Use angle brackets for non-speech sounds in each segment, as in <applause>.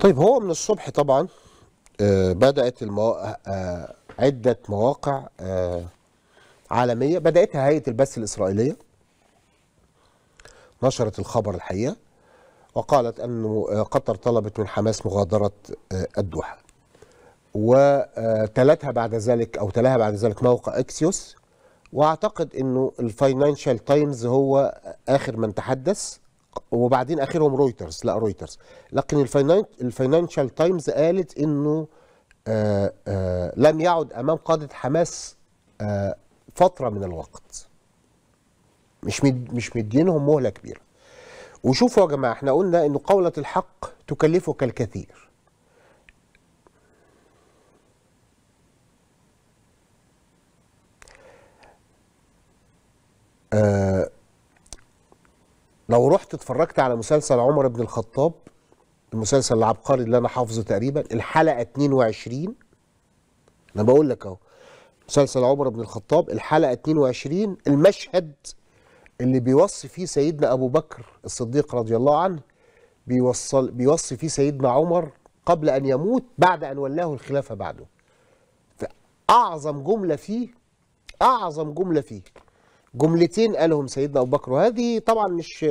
طيب هو من الصبح طبعا آه، بدات المواقع آه، عده مواقع آه، عالميه بداتها هيئه البث الاسرائيليه نشرت الخبر الحقيقه وقالت انه قطر طلبت من حماس مغادره الدوحه وتلتها بعد ذلك او تلاها بعد ذلك موقع اكسيوس واعتقد انه الفاينانشال تايمز هو اخر من تحدث وبعدين اخرهم رويترز لا رويترز لكن الفاينانشال تايمز قالت انه آآ آه، آآ آه، لم يعد امام قاده حماس آه، فتره من الوقت مش مد مش مدينهم مهله كبيره وشوفوا يا جماعه احنا قلنا انه قوله الحق تكلفك الكثير آآ لو رحت اتفرجت على مسلسل عمر بن الخطاب المسلسل العبقري اللي انا حافظه تقريبا الحلقه 22 انا بقول لك اهو مسلسل عمر بن الخطاب الحلقه 22 المشهد اللي بيوصي فيه سيدنا ابو بكر الصديق رضي الله عنه بيوصل بيوصي فيه سيدنا عمر قبل ان يموت بعد ان ولاه الخلافه بعده اعظم جمله فيه اعظم جمله فيه جملتين قالهم سيدنا ابو بكر وهذه طبعا مش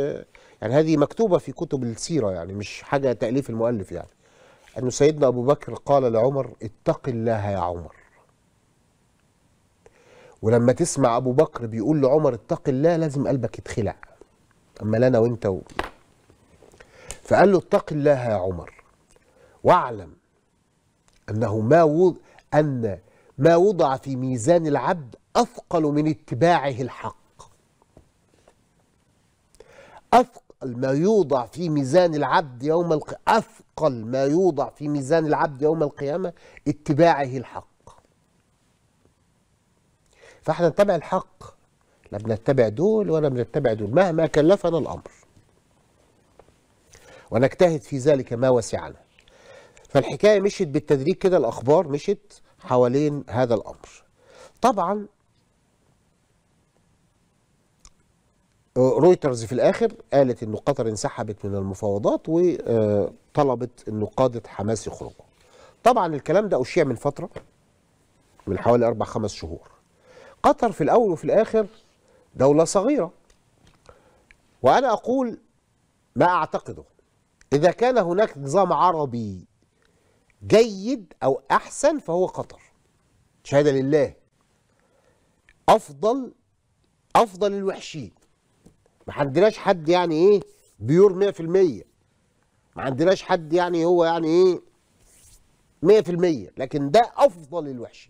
يعني هذه مكتوبه في كتب السيره يعني مش حاجه تاليف المؤلف يعني انه سيدنا ابو بكر قال لعمر اتق الله يا عمر ولما تسمع ابو بكر بيقول لعمر اتق الله لازم قلبك يتخلع اما لنا وانت و... فقال له اتق الله يا عمر واعلم انه ما وض... ان ما وضع في ميزان العبد أثقل من اتباعه الحق أثقل ما يوضع في ميزان العبد يوم القيامة أثقل ما يوضع في ميزان العبد يوم القيامة اتباعه الحق فاحنا نتبع الحق لا بنتبع دول ولا بنتبع دول مهما كلفنا الأمر ونجتهد في ذلك ما وسعنا فالحكاية مشت بالتدريج كده الأخبار مشت حوالين هذا الأمر طبعا رويترز في الاخر قالت ان قطر انسحبت من المفاوضات وطلبت ان قاده حماس يخرجوا. طبعا الكلام ده اشيع من فتره من حوالي اربع خمس شهور. قطر في الاول وفي الاخر دوله صغيره. وانا اقول ما اعتقده اذا كان هناك نظام عربي جيد او احسن فهو قطر. شهاده لله. افضل افضل الوحشين. ما عندناش حد يعني ايه بيور 100% ما عندناش حد يعني هو يعني ايه 100% لكن ده افضل الوحش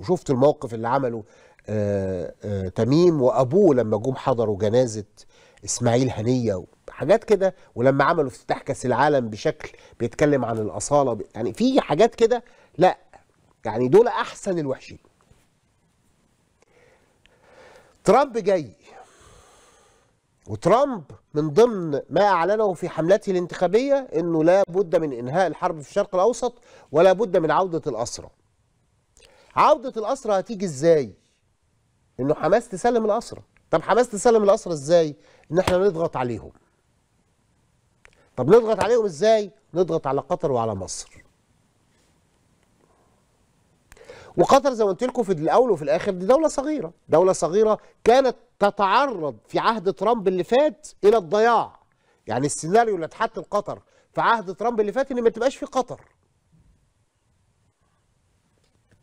وشفت الموقف اللي عمله آآ آه، آآ آه، تميم وابوه لما جم حضروا جنازه اسماعيل هنيه وحاجات كده ولما عملوا افتتاح كاس العالم بشكل بيتكلم عن الاصاله يعني في حاجات كده لا يعني دول احسن الوحشين ترامب جاي وترامب من ضمن ما أعلنه في حملته الانتخابية أنه لا بد من إنهاء الحرب في الشرق الأوسط ولا بد من عودة الاسرى. عودة الاسرى هتيجي إزاي؟ أنه حماس تسلم الاسرى. طب حماس تسلم الاسرى إزاي؟ أن احنا نضغط عليهم طب نضغط عليهم إزاي؟ نضغط على قطر وعلى مصر وقطر زي ما قلت لكم في الاول وفي الاخر دي دوله صغيره دوله صغيره كانت تتعرض في عهد ترامب اللي فات الى الضياع يعني السيناريو اللي اتحط لقطر في عهد ترامب اللي فات ان ما تبقاش في قطر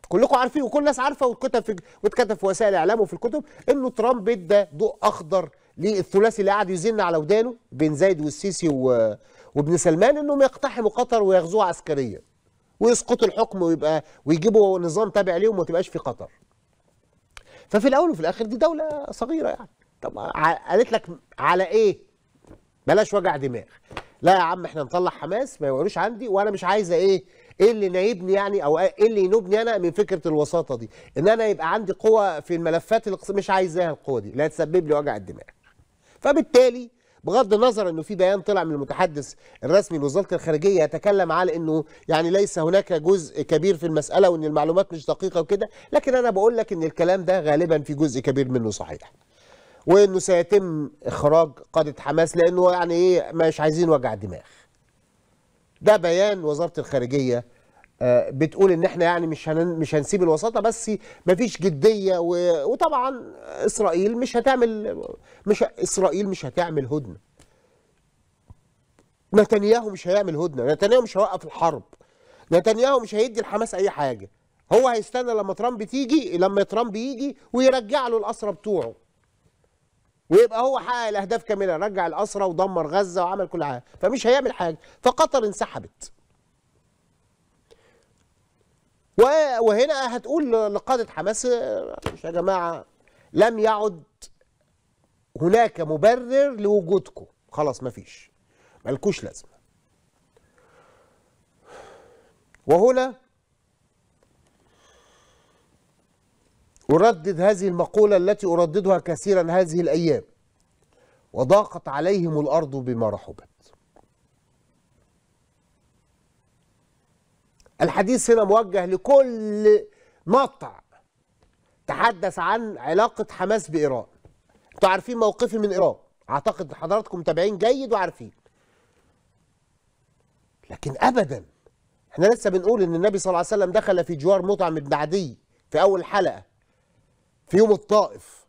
كلكم عارفين وكل الناس عارفه واتكتب في واتكتب في وسائل الاعلام وفي الكتب انه ترامب ادى ضوء اخضر للثلاثي اللي قاعد يزن على ودانه بين زايد والسيسي و... وابن سلمان انهم يقتحموا قطر ويغزوها عسكريا ويسقطوا الحكم ويبقى ويجيبوا نظام تابع ليهم وما تبقاش في قطر ففي الاول وفي الاخر دي دوله صغيره يعني طب قالت لك على ايه بلاش وجع دماغ لا يا عم احنا نطلع حماس ما يقعدوش عندي وانا مش عايزه ايه ايه اللي نايبني يعني او ايه اللي ينوبني انا من فكره الوساطه دي ان انا يبقى عندي قوه في الملفات اللي مش عايزاها القوه دي لا تسبب لي وجع الدماغ فبالتالي بغض النظر انه في بيان طلع من المتحدث الرسمي لوزاره الخارجيه يتكلم على انه يعني ليس هناك جزء كبير في المساله وان المعلومات مش دقيقه وكده لكن انا بقول لك ان الكلام ده غالبا في جزء كبير منه صحيح وانه سيتم اخراج قاده حماس لانه يعني ايه مش عايزين وجع دماغ ده بيان وزاره الخارجيه آه، بتقول ان احنا يعني مش مش هنسيب الوساطه بس مفيش جديه وطبعا اسرائيل مش هتعمل مش اسرائيل مش هتعمل هدنه نتنياهو مش هيعمل هدنه نتنياهو مش هيوقف الحرب نتنياهو مش هيدي الحماس اي حاجه هو هيستنى لما ترامب تيجي لما ترامب يجي ويرجع له الاسرى بتوعه ويبقى هو حقق الاهداف كامله رجع الاسرى ودمر غزه وعمل كل حاجه فمش هيعمل حاجه فقطر انسحبت وهنا هتقول لقادة حماس يا جماعة لم يعد هناك مبرر لوجودكم خلاص ما فيش ملكوش لازمة وهنا أردد هذه المقولة التي أرددها كثيرا هذه الأيام وضاقت عليهم الأرض بما رحبت الحديث هنا موجه لكل مقطع تحدث عن علاقة حماس بإيران انتوا عارفين موقفي من إيران أعتقد حضراتكم متابعين جيد وعارفين لكن أبدا احنا لسه بنقول ان النبي صلى الله عليه وسلم دخل في جوار مطعم بن عدي في أول حلقة في يوم الطائف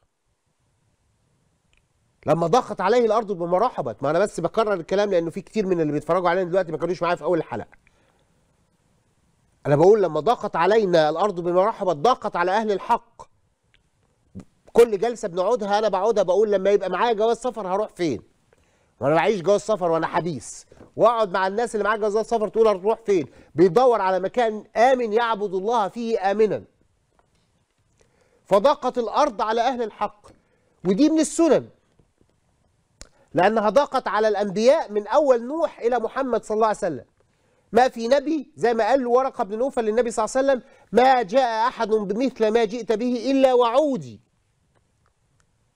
لما ضاقت عليه الأرض بما ما أنا بس بكرر الكلام لأنه في كتير من اللي بيتفرجوا علينا دلوقتي ما كانوش معايا في أول الحلقة أنا بقول لما ضاقت علينا الأرض بما رحبت ضاقت على أهل الحق كل جلسة بنقعدها أنا بقعدها بقول لما يبقى معايا جواز سفر هروح فين وأنا بعيش جواز سفر وأنا حبيس وأقعد مع الناس اللي معاها جواز سفر تقول هتروح فين بيدور على مكان آمن يعبد الله فيه آمنا فضاقت الأرض على أهل الحق ودي من السنن لأنها ضاقت على الأنبياء من أول نوح إلى محمد صلى الله عليه وسلم ما في نبي زي ما قال ورقة بن نوفل للنبي صلى الله عليه وسلم ما جاء أحد بمثل ما جئت به إلا وعودي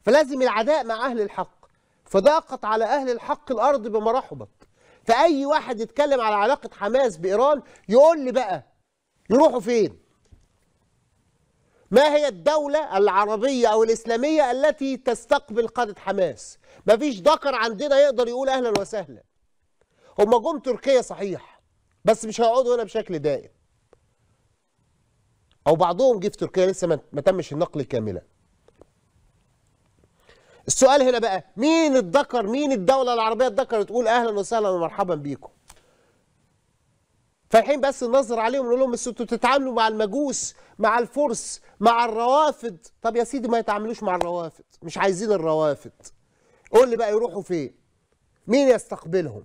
فلازم العداء مع أهل الحق فضاقت على أهل الحق الأرض بما رحبت فأي واحد يتكلم على علاقة حماس بإيران يقول لي بقى يروحوا فين ما هي الدولة العربية أو الإسلامية التي تستقبل قادة حماس مفيش ذكر عندنا يقدر يقول أهلا وسهلا هم جم تركيا صحيح بس مش هيقعدوا هنا بشكل دائم او بعضهم جه في تركيا لسه ما تمش النقل كاملا السؤال هنا بقى مين اتذكر مين الدوله العربيه الدكر تقول اهلا وسهلا ومرحبا بيكم فالحين بس ننظر عليهم نقول لهم انتوا بتتعاملوا مع المجوس مع الفرس مع الروافد طب يا سيدي ما يتعاملوش مع الروافد مش عايزين الروافد قول لي بقى يروحوا فين مين يستقبلهم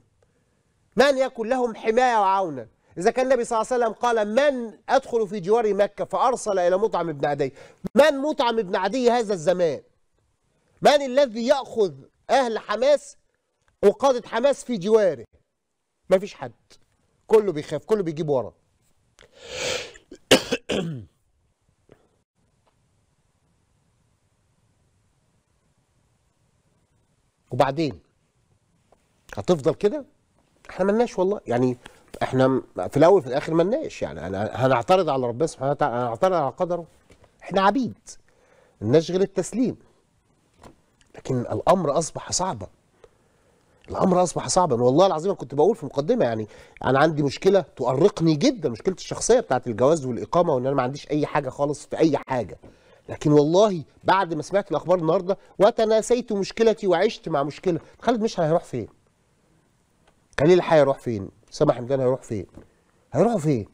من يكن لهم حماية وعونا إذا كان النبي صلى الله عليه وسلم قال من أدخل في جوار مكة فأرسل إلى مطعم بن عدي من مطعم بن عدي هذا الزمان من الذي يأخذ أهل حماس وقادة حماس في جواره ما فيش حد كله بيخاف كله بيجيب ورا <coughs> وبعدين هتفضل كده احنا ملناش والله يعني احنا في الاول في الاخر ملناش يعني انا هنعترض على ربنا سبحانه وتعالى هنعترض على قدره احنا عبيد ملناش غير التسليم لكن الامر اصبح صعبا الامر اصبح صعبا والله العظيم انا كنت بقول في مقدمه يعني انا عندي مشكله تؤرقني جدا مشكله الشخصيه بتاعت الجواز والاقامه وان انا ما عنديش اي حاجه خالص في اي حاجه لكن والله بعد ما سمعت الاخبار النهارده وتناسيت مشكلتي وعشت مع مشكله خالد مش هيروح فين خليل الحي هيروح فين؟ سامح حمدان هيروح فين؟ هيروحوا فين؟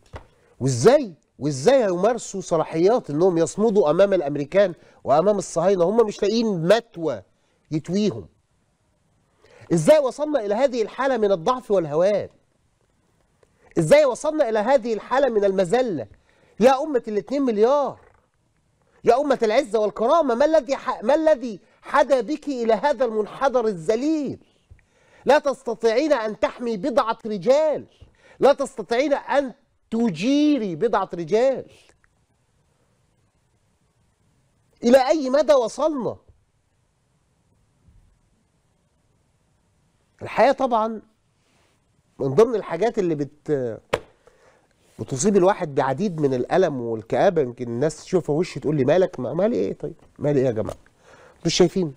وازاي؟ وازاي هيمارسوا صلاحيات انهم يصمدوا امام الامريكان وامام الصهاينه هم مش لاقيين متوى يتويهم. ازاي وصلنا الى هذه الحاله من الضعف والهوان؟ ازاي وصلنا الى هذه الحاله من المذله؟ يا امه 2 مليار يا امه العزه والكرامه ما الذي ما الذي حدا بك الى هذا المنحدر الذليل؟ لا تستطيعين أن تحمي بضعة رجال لا تستطيعين أن تجيري بضعة رجال إلى أي مدى وصلنا الحقيقة طبعا من ضمن الحاجات اللي بت بتصيب الواحد بعديد من الألم والكآبة يمكن الناس تشوفها وش تقول لي مالك مالي إيه طيب مالي إيه يا جماعة مش شايفين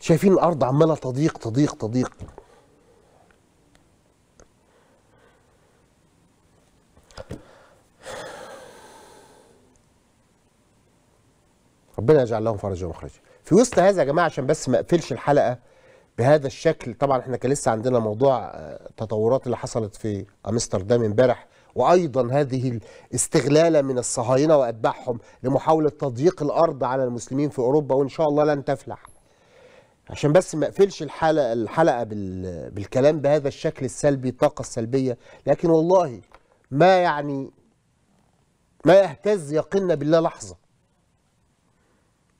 شايفين الارض عماله تضيق تضيق تضيق ربنا يجعل لهم فرجا ومخرجا في وسط هذا يا جماعه عشان بس ما اقفلش الحلقه بهذا الشكل طبعا احنا كان لسه عندنا موضوع التطورات آه، اللي حصلت في امستردام امبارح وايضا هذه الاستغلاله من الصهاينه واتباعهم لمحاوله تضييق الارض على المسلمين في اوروبا وان شاء الله لن تفلح عشان بس ما اقفلش الحلقه الحلقه بالكلام بهذا الشكل السلبي الطاقه السلبيه لكن والله ما يعني ما يهتز يقيننا بالله لحظه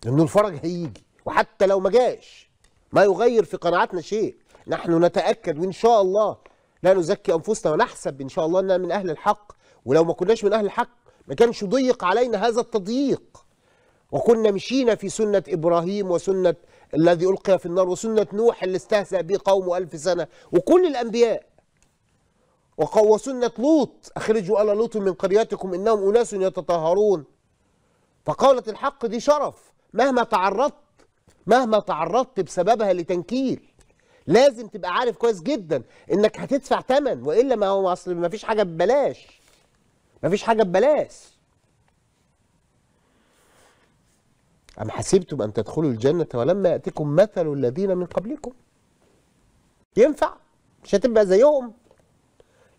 انه الفرج هيجي وحتى لو ما جاش ما يغير في قناعاتنا شيء نحن نتاكد وان شاء الله لا نزكي انفسنا ونحسب ان شاء الله اننا من اهل الحق ولو ما كناش من اهل الحق ما كانش ضيق علينا هذا التضييق وكنا مشينا في سنه ابراهيم وسنه الذي ألقي في النار وسنة نوح اللي استهزأ به قومه ألف سنة وكل الأنبياء وسنة لوط أخرجوا آل لوط من قريتكم إنهم أناس يتطهرون فقولة الحق دي شرف مهما تعرضت مهما تعرضت بسببها لتنكيل لازم تبقى عارف كويس جدا انك هتدفع ثمن والا ما هو اصل ما فيش حاجه ببلاش ما فيش حاجه ببلاش أم حسبتم أن تدخلوا الجنة ولما يأتكم مثل الذين من قبلكم ينفع مش هتبقى زيهم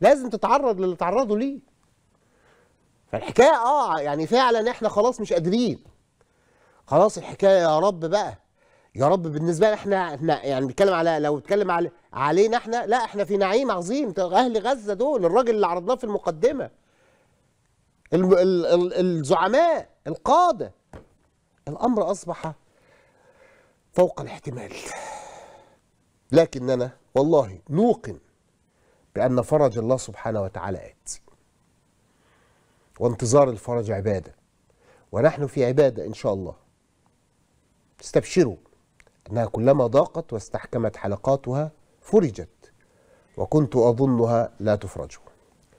لازم تتعرض للي تعرضوا ليه فالحكاية اه يعني فعلا احنا خلاص مش قادرين خلاص الحكاية يا رب بقى يا رب بالنسبة لنا احنا احنا يعني بنتكلم على لو بنتكلم على علينا احنا لا احنا في نعيم عظيم اهل غزة دول الراجل اللي عرضناه في المقدمة الزعماء القادة الأمر أصبح فوق الاحتمال لكننا والله نوقن بأن فرج الله سبحانه وتعالى آت وانتظار الفرج عبادة ونحن في عبادة إن شاء الله استبشروا أنها كلما ضاقت واستحكمت حلقاتها فرجت وكنت أظنها لا تفرج